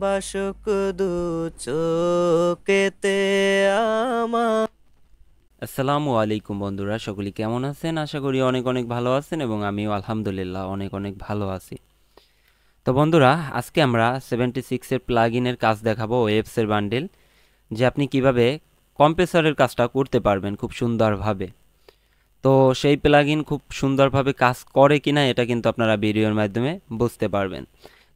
বাসুক দু চোকেতে আমার আসসালামু আলাইকুম বন্ধুরা সকলে কেমন আছেন আশা করি অনেক অনেক ভালো আছেন এবং আমিও আলহামদুলিল্লাহ অনেক অনেক ভালো আছি তো বন্ধুরা আজকে আমরা সেভেন্টি সিক্সের প্লাগ ইনের কাজ দেখাবো ওয়েবসের বান্ডেল যে আপনি কিভাবে কম্প্রেসরের কাজটা করতে পারবেন খুব সুন্দরভাবে তো সেই প্লাগ খুব সুন্দরভাবে কাজ করে কিনা এটা কিন্তু আপনারা ভিডিওর মাধ্যমে বুঝতে পারবেন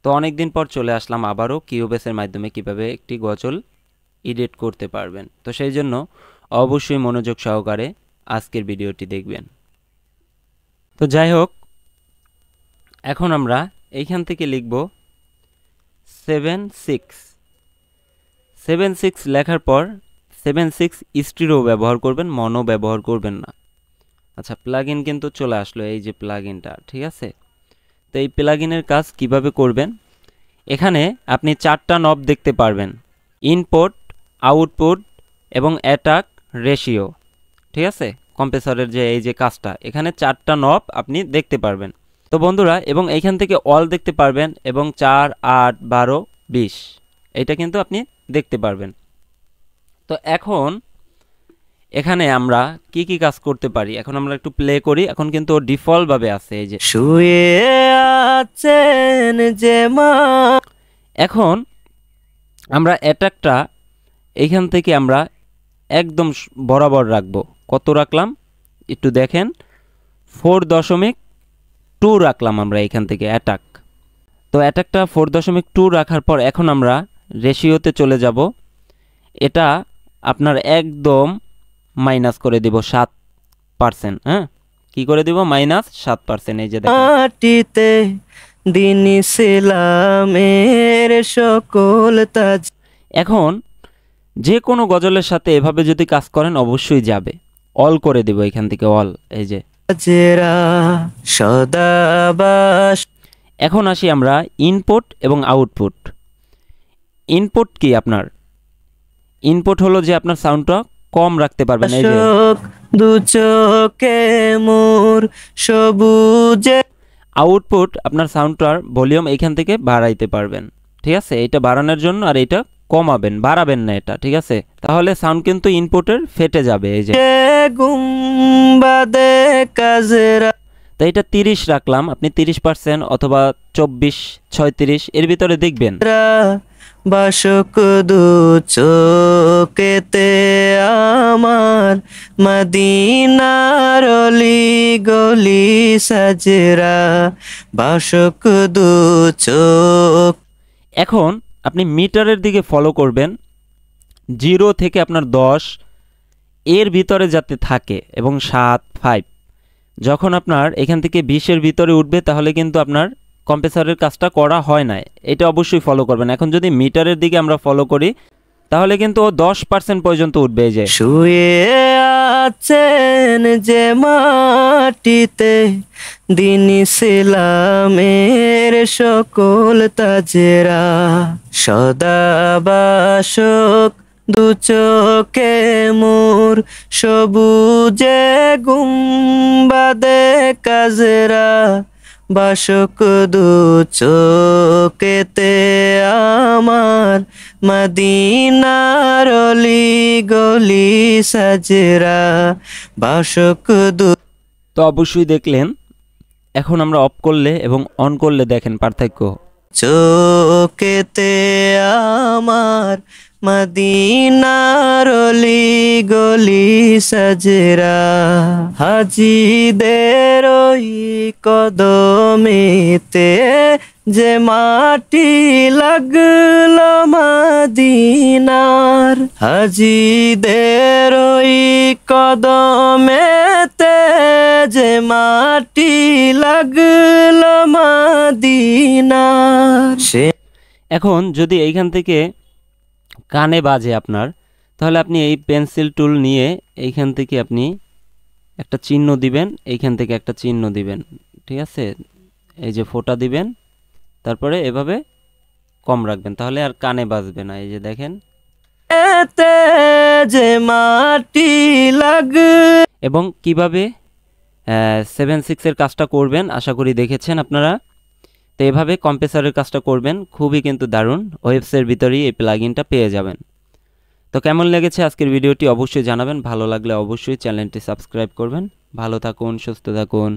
তো অনেক দিন পর চলে আসলাম আবারও কিউবেসের মাধ্যমে কিভাবে একটি গজল এডিট করতে পারবেন তো সেই জন্য অবশ্যই মনোযোগ সহকারে আজকের ভিডিওটি দেখবেন তো যাই হোক এখন আমরা এইখান থেকে লিখব সেভেন সিক্স সেভেন সিক্স লেখার পর সেভেন সিক্স স্টিরো ব্যবহার করবেন মনো ব্যবহার করবেন না আচ্ছা প্লাগ কিন্তু চলে আসলো এই যে প্লাগ ঠিক আছে তো এই প্লাগিনের কাজ কিভাবে করবেন এখানে আপনি চারটা নব দেখতে পারবেন ইনপুট আউটপুট এবং অ্যাটাক রেশিও ঠিক আছে কম্প্রেসরের যে এই যে কাজটা এখানে চারটা নব আপনি দেখতে পারবেন তো বন্ধুরা এবং এইখান থেকে অল দেখতে পারবেন এবং চার আট বারো বিশ এটা কিন্তু আপনি দেখতে পারবেন তো এখন এখানে আমরা কি কি কাজ করতে পারি এখন আমরা একটু প্লে করি এখন কিন্তু ডিফল্ট ভাবে আছে এই যে শুয়ে আছেন যে মা এখন আমরা অ্যাটাকটা এইখান থেকে আমরা একদম বরাবর রাখব কত রাখলাম একটু দেখেন ফোর দশমিক টু রাখলাম আমরা এখান থেকে অ্যাটাক তো অ্যাটাকটা ফোর দশমিক টু রাখার পর এখন আমরা রেশিওতে চলে যাব এটা আপনার একদম মাইনাস করে দিব সাত পার্সেন্ট হ্যাঁ কি করে দিব মাইনাস সাত পার্সেন্ট এই যে মাটিতে দিন সেলামের সকল তাজ এখন যে কোনো গজলের সাথে এভাবে যদি কাজ করেন অবশ্যই যাবে অল করে দিব এখান থেকে অল এই যে এখন আসি আমরা ইনপুট এবং আউটপুট ইনপুট কি আপনার ইনপুট হলো যে আপনার সাউন্ডটা কম রাখতে পারবেন এই যে দু চোখে মোর সবুজে আউটপুট আপনার সাউন্ডটার ভলিউম এখান থেকে বাড়াইতে পারবেন ঠিক আছে এটা বাড়ানোর জন্য আর এটা কমাবেন বাড়াবেন না এটা ঠিক আছে তাহলে সাউন্ড কিন্তু ইনপুটের ফেটে যাবে এই যে তো এটা তিরিশ রাখলাম আপনি তিরিশ পার্সেন্ট অথবা চব্বিশ ছয়ত্রিশ এর ভিতরে দেখবেন বাসক দু চোকেতে আমার মদিনার গলি সাজরা বাসক দু চোক এখন আপনি মিটারের দিকে ফলো করবেন জিরো থেকে আপনার দশ এর ভিতরে যাতে থাকে এবং সাত ফাইভ যখন আপনার এখান থেকে বিশের ভিতরে উঠবে তাহলে কিন্তু আপনার কম্প্রেসারের কাজটা করা হয় না এটা অবশ্যই ফলো করবেন এখন যদি মিটারের দিকে আমরা ফলো করি তাহলে কিন্তু ও দশ পার্সেন্ট পর্যন্ত উঠবে যে শুয়ে আছেন যে মাটিতে দিন সিলামের সকল তাজেরা সদা বাসক দু চোখে মোর সবুজে গুম্বাদে কাজেরা বাসক দু চোকেতে আমার মদিনার অলি গলি সাজরা বাসক দু তো অবশ্যই দেখলেন এখন আমরা অফ করলে এবং অন করলে দেখেন পার্থক্য চোকেতে আমার মদিনার গলি সজরা হাজি ওই কদমিতে যে মাটি লাগল মদিনার হাজি ওই কদমেতে যে মাটি লাগল মদিনার এখন যদি এইখান থেকে কানে বাজে আপনার তাহলে আপনি এই পেন্সিল টুল নিয়ে এইখান থেকে আপনি একটা চিহ্ন দিবেন এইখান থেকে একটা চিহ্ন দিবেন ঠিক আছে এই যে ফোটা দিবেন তারপরে এভাবে কম রাখবেন তাহলে আর কানে বাজবে না এই যে দেখেন যে মাটি লাগ এবং কিভাবে সেভেন সিক্সের কাজটা করবেন আশা করি দেখেছেন আপনারা তো এভাবে কম্পেসারের কাজটা করবেন খুবই কিন্তু দারুণ ওয়েবসের ভিতরেই এই প্লাগিনটা পেয়ে যাবেন তো কেমন লেগেছে আজকের ভিডিওটি অবশ্যই জানাবেন ভালো লাগলে অবশ্যই চ্যানেলটি সাবস্ক্রাইব করবেন ভালো থাকুন সুস্থ থাকুন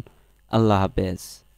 আল্লাহ হাফেজ